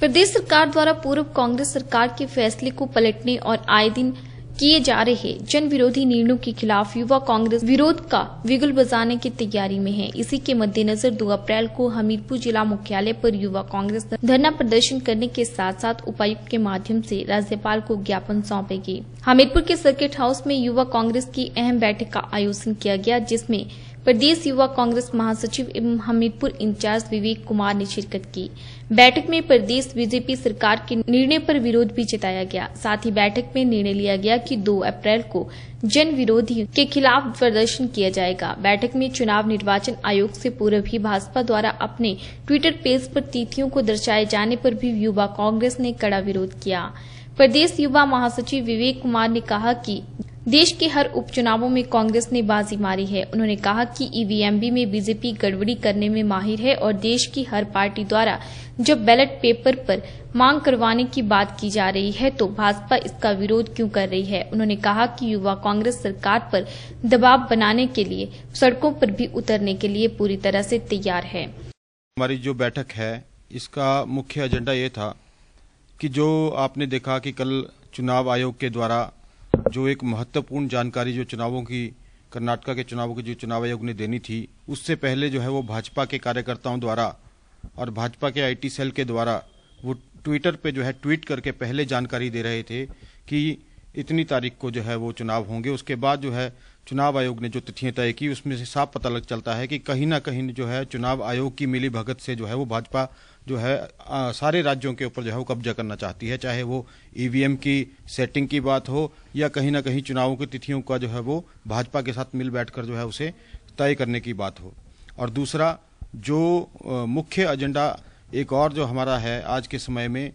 प्रदेश सरकार द्वारा पूर्व कांग्रेस सरकार के फैसले को पलटने और आए दिन किए जा रहे जन विरोधी निर्णयों के खिलाफ युवा कांग्रेस विरोध का विगुल बजाने की तैयारी में है इसी के मद्देनजर 2 अप्रैल को हमीरपुर जिला मुख्यालय पर युवा कांग्रेस धरना प्रदर्शन करने के साथ साथ उपायुक्त के माध्यम से राज्यपाल को ज्ञापन सौंपेगी हमीरपुर के सर्किट हाउस में युवा कांग्रेस की अहम बैठक का आयोजन किया गया जिसमें प्रदेश युवा कांग्रेस महासचिव एवं हमीरपुर इंचार्ज विवेक कुमार ने शिरकत की बैठक में प्रदेश बीजेपी सरकार के निर्णय पर विरोध भी जताया गया साथ ही बैठक में निर्णय लिया गया कि 2 अप्रैल को जन विरोधी के खिलाफ प्रदर्शन किया जाएगा बैठक में चुनाव निर्वाचन आयोग से पूर्व भी भाजपा द्वारा अपने ट्विटर पेज पर तिथियों को दर्शाए जाने पर भी युवा कांग्रेस ने कड़ा विरोध किया प्रदेश युवा महासचिव विवेक कुमार ने कहा कि देश के हर उपचुनावों में कांग्रेस ने बाजी मारी है उन्होंने कहा कि ईवीएमबी e में बीजेपी गड़बड़ी करने में माहिर है और देश की हर पार्टी द्वारा जब बैलेट पेपर पर मांग करवाने की बात की जा रही है तो भाजपा इसका विरोध क्यों कर रही है उन्होंने कहा कि युवा कांग्रेस सरकार पर दबाव बनाने के लिए सड़कों पर भी उतरने के लिए पूरी तरह से तैयार है हमारी जो बैठक है इसका मुख्य एजेंडा ये था कि जो आपने देखा कि कल चुनाव आयोग के द्वारा जो एक महत्वपूर्ण जानकारी जो चुनावों की कर्नाटका के चुनावों की जो चुनाव आयोग ने देनी थी उससे पहले जो है वो भाजपा के कार्यकर्ताओं द्वारा और भाजपा के आईटी सेल के द्वारा वो ट्विटर पे जो है ट्वीट करके पहले जानकारी दे रहे थे कि इतनी तारीख को जो है वो चुनाव होंगे उसके बाद जो है चुनाव आयोग ने जो तिथियां तय की उसमें से साफ पता लग चलता है कि कहीं ना कहीं जो है चुनाव आयोग की मिली भगत से जो है वो भाजपा जो है आ, सारे राज्यों के ऊपर जो है वो कब्जा करना चाहती है चाहे वो ईवीएम की सेटिंग की बात हो या कहीं ना कहीं चुनावों की तिथियों का जो है वो भाजपा के साथ मिल बैठकर जो है उसे तय करने की बात हो और दूसरा जो मुख्य एजेंडा एक और जो हमारा है आज के समय में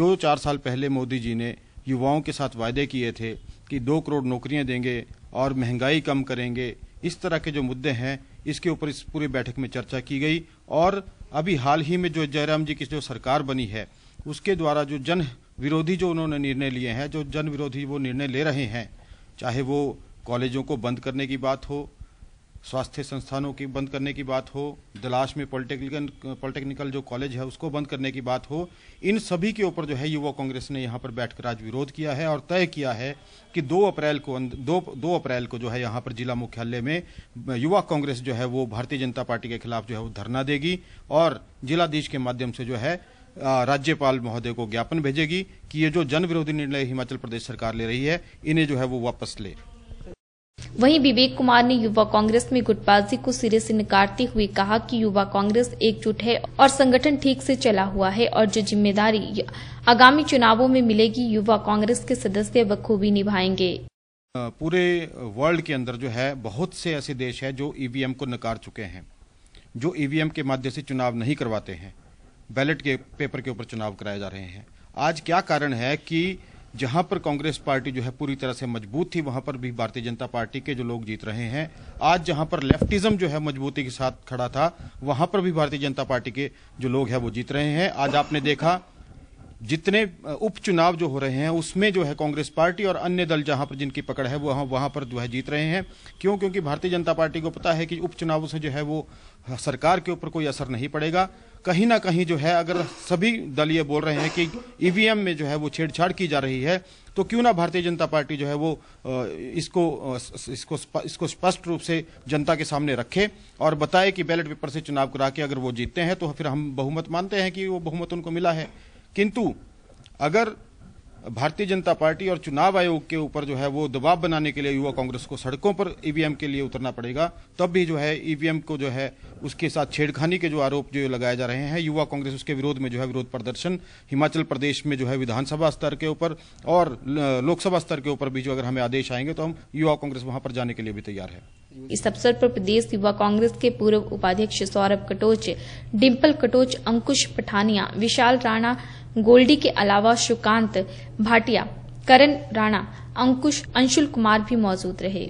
जो चार साल पहले मोदी जी ने युवाओं के साथ वायदे किए थे कि दो करोड़ नौकरियां देंगे और महंगाई कम करेंगे इस तरह के जो मुद्दे हैं इसके ऊपर इस पूरी बैठक में चर्चा की गई और अभी हाल ही में जो जयराम जी की जो सरकार बनी है उसके द्वारा जो जन विरोधी जो उन्होंने निर्णय लिए हैं जो जन विरोधी वो निर्णय ले रहे हैं चाहे वो कॉलेजों को बंद करने की बात हो स्वास्थ्य संस्थानों की बंद करने की बात हो दलाश में पॉलिटेक्निकल पॉलिटेक्निकल जो कॉलेज है उसको बंद करने की बात हो इन सभी के ऊपर जो है युवा कांग्रेस ने यहाँ पर बैठकर आज विरोध किया है और तय किया है कि 2 अप्रैल को दो दो अप्रैल को जो है यहाँ पर जिला मुख्यालय में युवा कांग्रेस जो है वो भारतीय जनता पार्टी के खिलाफ जो है वो धरना देगी और जिलाधीश के माध्यम से जो है राज्यपाल महोदय को ज्ञापन भेजेगी कि ये जो जन विरोधी निर्णय हिमाचल प्रदेश सरकार ले रही है इन्हें जो है वो वापस ले वहीं विवेक कुमार ने युवा कांग्रेस में गुटबाजी को सिरे से नकारते हुए कहा कि युवा कांग्रेस एकजुट है और संगठन ठीक से चला हुआ है और जो जिम्मेदारी आगामी चुनावों में मिलेगी युवा कांग्रेस के सदस्य बखूबी निभाएंगे पूरे वर्ल्ड के अंदर जो है बहुत से ऐसे देश है जो ईवीएम e को नकार चुके हैं जो ईवीएम e के माध्यम से चुनाव नहीं करवाते हैं बैलेट के पेपर के ऊपर चुनाव कराए जा रहे हैं आज क्या कारण है कि जहां पर कांग्रेस पार्टी जो है पूरी तरह से मजबूत थी वहां पर भी भारतीय जनता पार्टी के जो लोग जीत रहे हैं आज जहां पर लेफ्टिज्म जो है मजबूती के साथ खड़ा था वहां पर भी भारतीय जनता पार्टी के जो लोग हैं वो जीत रहे हैं आज आपने देखा जितने उपचुनाव जो हो रहे हैं उसमें जो है कांग्रेस पार्टी और अन्य दल जहां पर जिनकी पकड़ है वो वहां वहां पर जो है जीत रहे हैं क्यों क्योंकि भारतीय जनता पार्टी को पता है कि उपचुनावों से जो है वो सरकार के ऊपर कोई असर नहीं पड़ेगा कहीं ना कहीं जो है अगर सभी दल ये बोल रहे हैं कि ईवीएम में जो है वो छेड़छाड़ की जा रही है तो क्यों ना भारतीय जनता पार्टी जो है वो इसको इसको इसको स्पष्ट रूप से जनता के सामने रखे और बताए कि बैलेट पेपर से चुनाव करा के अगर वो जीतते हैं तो फिर हम बहुमत मानते हैं कि वो बहुमत उनको मिला है किंतु अगर भारतीय जनता पार्टी और चुनाव आयोग के ऊपर जो है वो दबाव बनाने के लिए युवा कांग्रेस को सड़कों पर ईवीएम के लिए उतरना पड़ेगा तब भी जो है ईवीएम को जो है उसके साथ छेड़खानी के जो आरोप जो लगाए जा रहे हैं युवा कांग्रेस उसके विरोध में जो है विरोध प्रदर्शन हिमाचल प्रदेश में जो है विधानसभा स्तर के ऊपर और लोकसभा स्तर के ऊपर भी जो अगर हमें आदेश आएंगे तो हम युवा कांग्रेस वहां पर जाने के लिए भी तैयार है इस अवसर पर प्रदेश युवा कांग्रेस के पूर्व उपाध्यक्ष सौरभ कटोच डिम्पल कटोच अंकुश पठानिया विशाल राणा गोल्डी के अलावा सुकांत भाटिया करण राणा अंकुश अंशुल कुमार भी मौजूद रहे